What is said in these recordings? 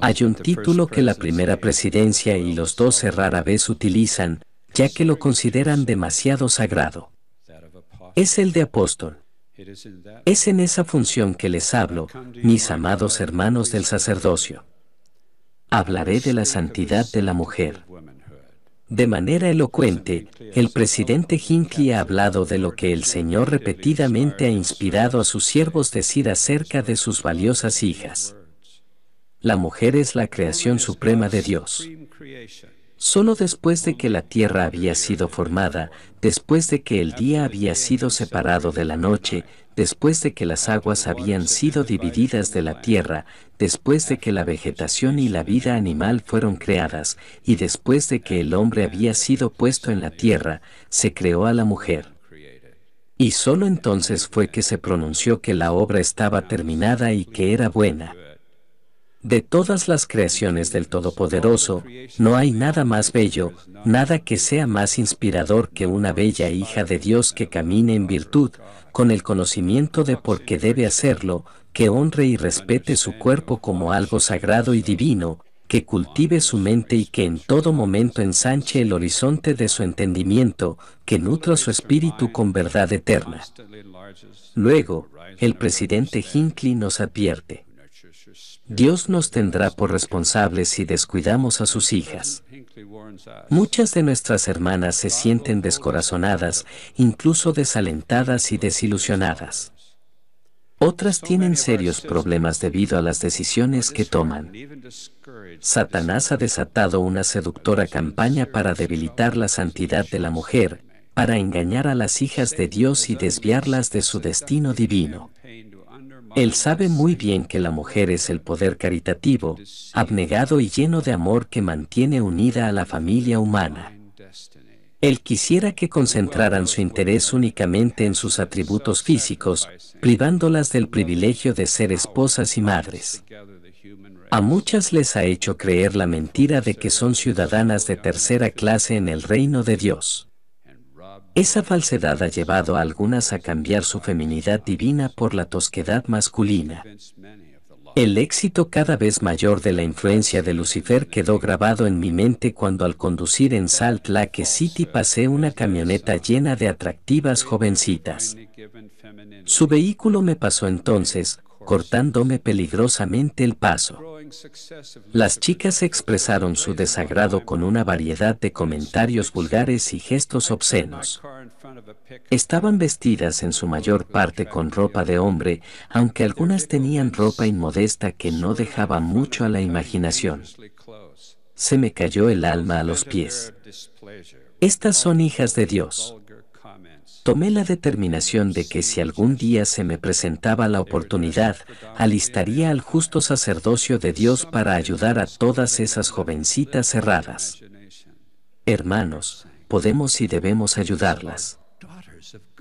Hay un título que la primera presidencia y los doce rara vez utilizan, ya que lo consideran demasiado sagrado. Es el de apóstol. Es en esa función que les hablo, mis amados hermanos del sacerdocio. Hablaré de la santidad de la mujer. De manera elocuente, el presidente Hinckley ha hablado de lo que el Señor repetidamente ha inspirado a sus siervos decir acerca de sus valiosas hijas la mujer es la creación suprema de Dios. Solo después de que la tierra había sido formada, después de que el día había sido separado de la noche, después de que las aguas habían sido divididas de la tierra, después de que la vegetación y la vida animal fueron creadas, y después de que el hombre había sido puesto en la tierra, se creó a la mujer. Y solo entonces fue que se pronunció que la obra estaba terminada y que era buena. De todas las creaciones del Todopoderoso, no hay nada más bello, nada que sea más inspirador que una bella hija de Dios que camine en virtud, con el conocimiento de por qué debe hacerlo, que honre y respete su cuerpo como algo sagrado y divino, que cultive su mente y que en todo momento ensanche el horizonte de su entendimiento, que nutra su espíritu con verdad eterna. Luego, el presidente Hinckley nos advierte. Dios nos tendrá por responsables si descuidamos a sus hijas. Muchas de nuestras hermanas se sienten descorazonadas, incluso desalentadas y desilusionadas. Otras tienen serios problemas debido a las decisiones que toman. Satanás ha desatado una seductora campaña para debilitar la santidad de la mujer, para engañar a las hijas de Dios y desviarlas de su destino divino. Él sabe muy bien que la mujer es el poder caritativo, abnegado y lleno de amor que mantiene unida a la familia humana. Él quisiera que concentraran su interés únicamente en sus atributos físicos, privándolas del privilegio de ser esposas y madres. A muchas les ha hecho creer la mentira de que son ciudadanas de tercera clase en el reino de Dios. Esa falsedad ha llevado a algunas a cambiar su feminidad divina por la tosquedad masculina. El éxito cada vez mayor de la influencia de Lucifer quedó grabado en mi mente cuando al conducir en Salt Lake City pasé una camioneta llena de atractivas jovencitas. Su vehículo me pasó entonces, cortándome peligrosamente el paso. Las chicas expresaron su desagrado con una variedad de comentarios vulgares y gestos obscenos. Estaban vestidas en su mayor parte con ropa de hombre, aunque algunas tenían ropa inmodesta que no dejaba mucho a la imaginación se me cayó el alma a los pies. Estas son hijas de Dios. Tomé la determinación de que si algún día se me presentaba la oportunidad, alistaría al justo sacerdocio de Dios para ayudar a todas esas jovencitas cerradas. Hermanos, podemos y debemos ayudarlas.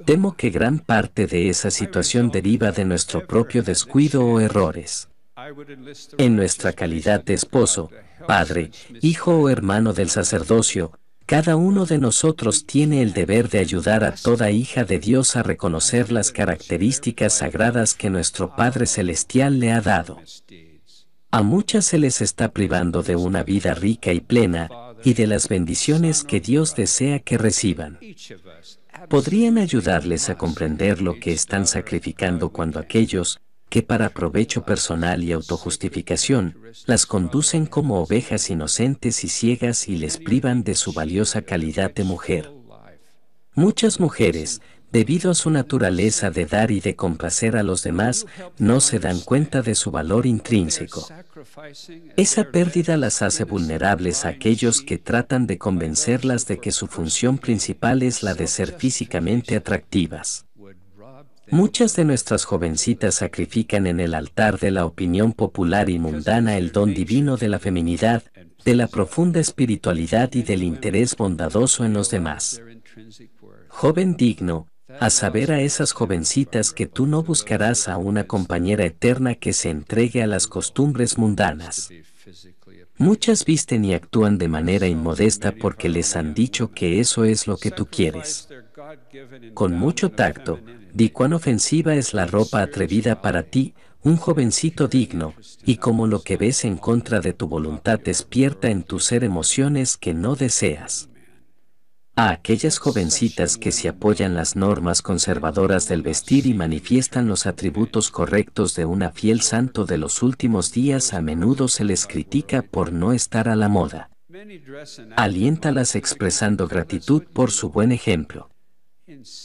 Temo que gran parte de esa situación deriva de nuestro propio descuido o errores. En nuestra calidad de esposo, padre, hijo o hermano del sacerdocio, cada uno de nosotros tiene el deber de ayudar a toda hija de Dios a reconocer las características sagradas que nuestro Padre Celestial le ha dado. A muchas se les está privando de una vida rica y plena, y de las bendiciones que Dios desea que reciban. ¿Podrían ayudarles a comprender lo que están sacrificando cuando aquellos, que para provecho personal y autojustificación, las conducen como ovejas inocentes y ciegas y les privan de su valiosa calidad de mujer. Muchas mujeres, debido a su naturaleza de dar y de complacer a los demás, no se dan cuenta de su valor intrínseco. Esa pérdida las hace vulnerables a aquellos que tratan de convencerlas de que su función principal es la de ser físicamente atractivas. Muchas de nuestras jovencitas sacrifican en el altar de la opinión popular y mundana el don divino de la feminidad, de la profunda espiritualidad y del interés bondadoso en los demás. Joven digno, a saber a esas jovencitas que tú no buscarás a una compañera eterna que se entregue a las costumbres mundanas. Muchas visten y actúan de manera inmodesta porque les han dicho que eso es lo que tú quieres. Con mucho tacto, di cuán ofensiva es la ropa atrevida para ti, un jovencito digno, y como lo que ves en contra de tu voluntad despierta en tu ser emociones que no deseas a aquellas jovencitas que se apoyan las normas conservadoras del vestir y manifiestan los atributos correctos de una fiel santo de los últimos días a menudo se les critica por no estar a la moda. Aliéntalas expresando gratitud por su buen ejemplo.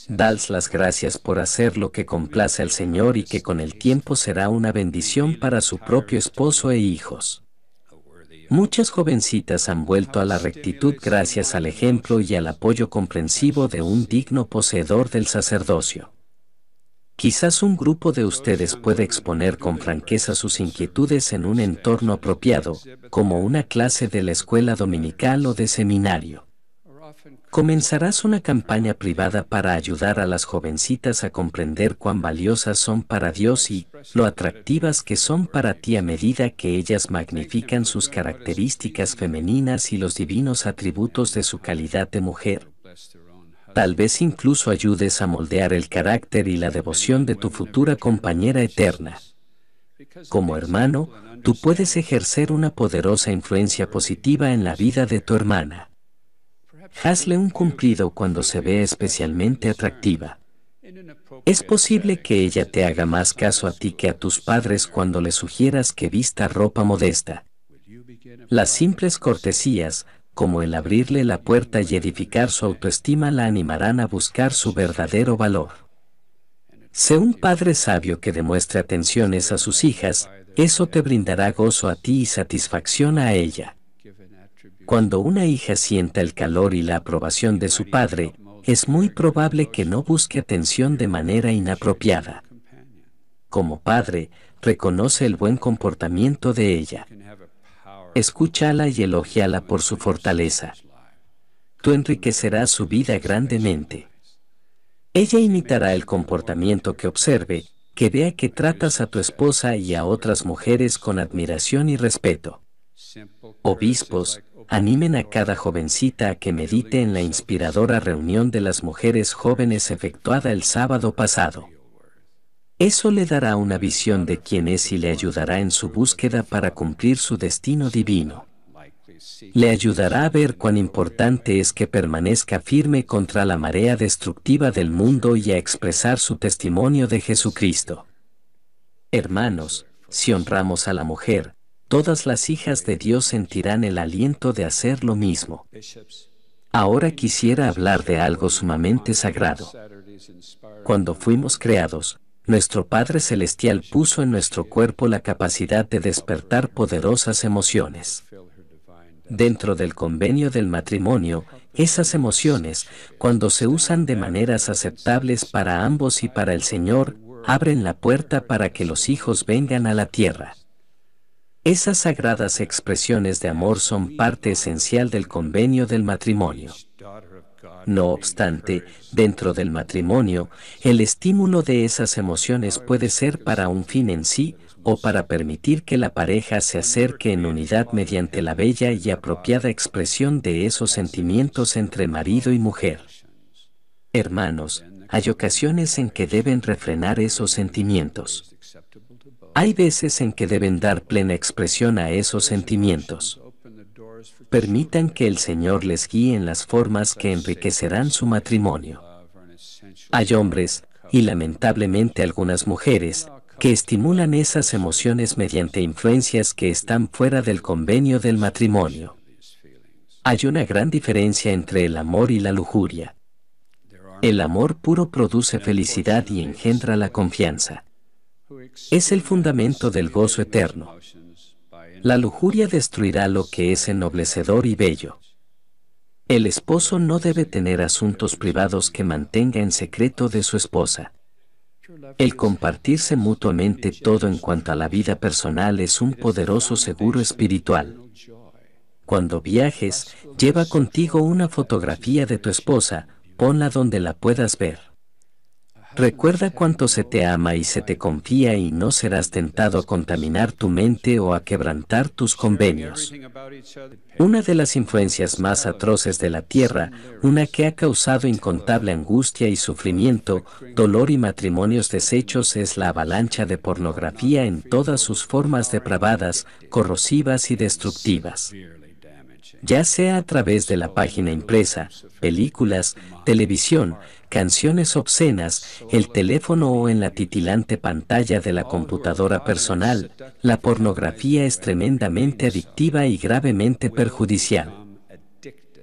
Dales las gracias por hacer lo que complace al Señor y que con el tiempo será una bendición para su propio esposo e hijos. Muchas jovencitas han vuelto a la rectitud gracias al ejemplo y al apoyo comprensivo de un digno poseedor del sacerdocio. Quizás un grupo de ustedes puede exponer con franqueza sus inquietudes en un entorno apropiado, como una clase de la escuela dominical o de seminario. Comenzarás una campaña privada para ayudar a las jovencitas a comprender cuán valiosas son para Dios y lo atractivas que son para ti a medida que ellas magnifican sus características femeninas y los divinos atributos de su calidad de mujer. Tal vez incluso ayudes a moldear el carácter y la devoción de tu futura compañera eterna. Como hermano, tú puedes ejercer una poderosa influencia positiva en la vida de tu hermana hazle un cumplido cuando se ve especialmente atractiva. Es posible que ella te haga más caso a ti que a tus padres cuando le sugieras que vista ropa modesta. Las simples cortesías, como el abrirle la puerta y edificar su autoestima, la animarán a buscar su verdadero valor. Sé un padre sabio que demuestre atenciones a sus hijas, eso te brindará gozo a ti y satisfacción a ella. Cuando una hija sienta el calor y la aprobación de su padre, es muy probable que no busque atención de manera inapropiada. Como padre, reconoce el buen comportamiento de ella. Escúchala y elogiala por su fortaleza. Tú enriquecerás su vida grandemente. Ella imitará el comportamiento que observe, que vea que tratas a tu esposa y a otras mujeres con admiración y respeto. Obispos, Animen a cada jovencita a que medite en la inspiradora reunión de las mujeres jóvenes efectuada el sábado pasado. Eso le dará una visión de quién es y le ayudará en su búsqueda para cumplir su destino divino. Le ayudará a ver cuán importante es que permanezca firme contra la marea destructiva del mundo y a expresar su testimonio de Jesucristo. Hermanos, si honramos a la mujer, todas las hijas de Dios sentirán el aliento de hacer lo mismo. Ahora quisiera hablar de algo sumamente sagrado. Cuando fuimos creados, nuestro Padre Celestial puso en nuestro cuerpo la capacidad de despertar poderosas emociones. Dentro del convenio del matrimonio, esas emociones, cuando se usan de maneras aceptables para ambos y para el Señor, abren la puerta para que los hijos vengan a la tierra. Esas sagradas expresiones de amor son parte esencial del convenio del matrimonio. No obstante, dentro del matrimonio, el estímulo de esas emociones puede ser para un fin en sí o para permitir que la pareja se acerque en unidad mediante la bella y apropiada expresión de esos sentimientos entre marido y mujer. Hermanos, hay ocasiones en que deben refrenar esos sentimientos. Hay veces en que deben dar plena expresión a esos sentimientos. Permitan que el Señor les guíe en las formas que enriquecerán su matrimonio. Hay hombres, y lamentablemente algunas mujeres, que estimulan esas emociones mediante influencias que están fuera del convenio del matrimonio. Hay una gran diferencia entre el amor y la lujuria. El amor puro produce felicidad y engendra la confianza es el fundamento del gozo eterno. La lujuria destruirá lo que es ennoblecedor y bello. El esposo no debe tener asuntos privados que mantenga en secreto de su esposa. El compartirse mutuamente todo en cuanto a la vida personal es un poderoso seguro espiritual. Cuando viajes, lleva contigo una fotografía de tu esposa, ponla donde la puedas ver. Recuerda cuánto se te ama y se te confía y no serás tentado a contaminar tu mente o a quebrantar tus convenios. Una de las influencias más atroces de la tierra, una que ha causado incontable angustia y sufrimiento, dolor y matrimonios deshechos es la avalancha de pornografía en todas sus formas depravadas, corrosivas y destructivas ya sea a través de la página impresa, películas, televisión, canciones obscenas, el teléfono o en la titilante pantalla de la computadora personal, la pornografía es tremendamente adictiva y gravemente perjudicial.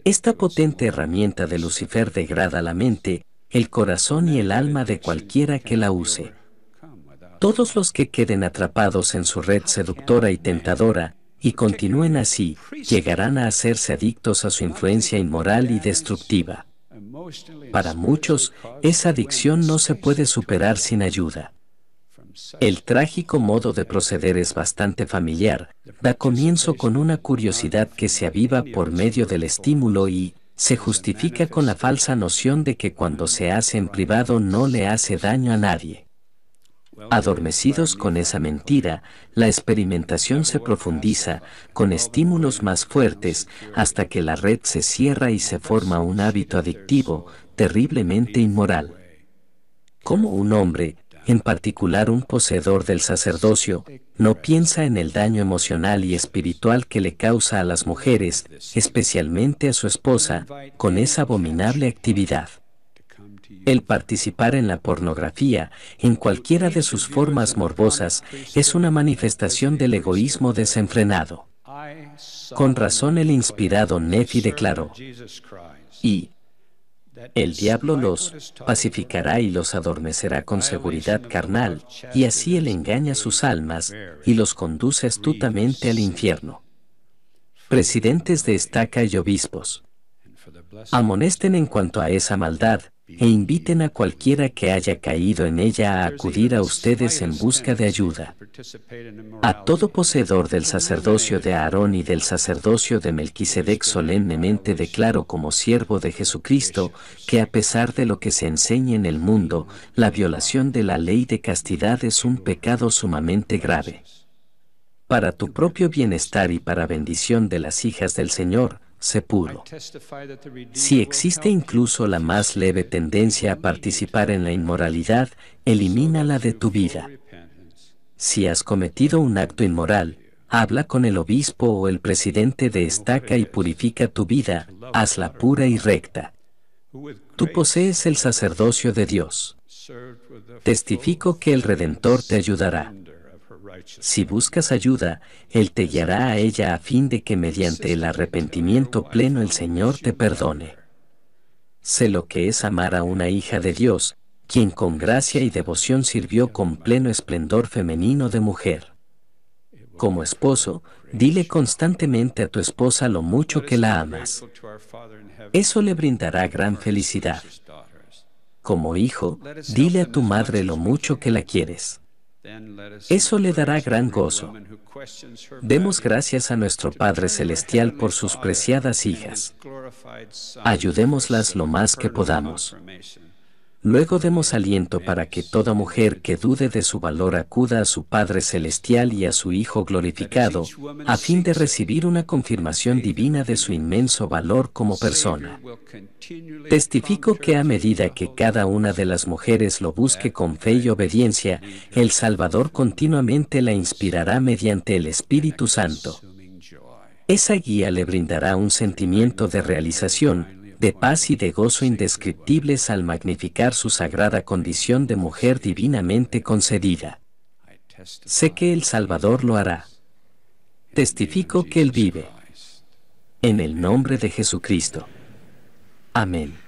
Esta potente herramienta de Lucifer degrada la mente, el corazón y el alma de cualquiera que la use. Todos los que queden atrapados en su red seductora y tentadora, y continúen así, llegarán a hacerse adictos a su influencia inmoral y destructiva. Para muchos, esa adicción no se puede superar sin ayuda. El trágico modo de proceder es bastante familiar, da comienzo con una curiosidad que se aviva por medio del estímulo y, se justifica con la falsa noción de que cuando se hace en privado no le hace daño a nadie. Adormecidos con esa mentira, la experimentación se profundiza con estímulos más fuertes hasta que la red se cierra y se forma un hábito adictivo terriblemente inmoral. ¿Cómo un hombre, en particular un poseedor del sacerdocio, no piensa en el daño emocional y espiritual que le causa a las mujeres, especialmente a su esposa, con esa abominable actividad? El participar en la pornografía, en cualquiera de sus formas morbosas, es una manifestación del egoísmo desenfrenado. Con razón el inspirado Nefi declaró, y el diablo los pacificará y los adormecerá con seguridad carnal, y así él engaña sus almas y los conduce astutamente al infierno. Presidentes de estaca y obispos, amonesten en cuanto a esa maldad, e inviten a cualquiera que haya caído en ella a acudir a ustedes en busca de ayuda. A todo poseedor del sacerdocio de Aarón y del sacerdocio de Melquisedec solemnemente declaro como siervo de Jesucristo que a pesar de lo que se enseña en el mundo, la violación de la ley de castidad es un pecado sumamente grave. Para tu propio bienestar y para bendición de las hijas del Señor, si existe incluso la más leve tendencia a participar en la inmoralidad, elimínala de tu vida. Si has cometido un acto inmoral, habla con el obispo o el presidente de estaca y purifica tu vida, hazla pura y recta. Tú posees el sacerdocio de Dios. Testifico que el Redentor te ayudará. Si buscas ayuda, Él te guiará a ella a fin de que mediante el arrepentimiento pleno el Señor te perdone. Sé lo que es amar a una hija de Dios, quien con gracia y devoción sirvió con pleno esplendor femenino de mujer. Como esposo, dile constantemente a tu esposa lo mucho que la amas. Eso le brindará gran felicidad. Como hijo, dile a tu madre lo mucho que la quieres. Eso le dará gran gozo. Demos gracias a nuestro Padre Celestial por sus preciadas hijas. Ayudémoslas lo más que podamos. Luego demos aliento para que toda mujer que dude de su valor acuda a su Padre Celestial y a su Hijo glorificado, a fin de recibir una confirmación divina de su inmenso valor como persona. Testifico que a medida que cada una de las mujeres lo busque con fe y obediencia, el Salvador continuamente la inspirará mediante el Espíritu Santo. Esa guía le brindará un sentimiento de realización, de paz y de gozo indescriptibles al magnificar su sagrada condición de mujer divinamente concedida. Sé que el Salvador lo hará. Testifico que Él vive. En el nombre de Jesucristo. Amén.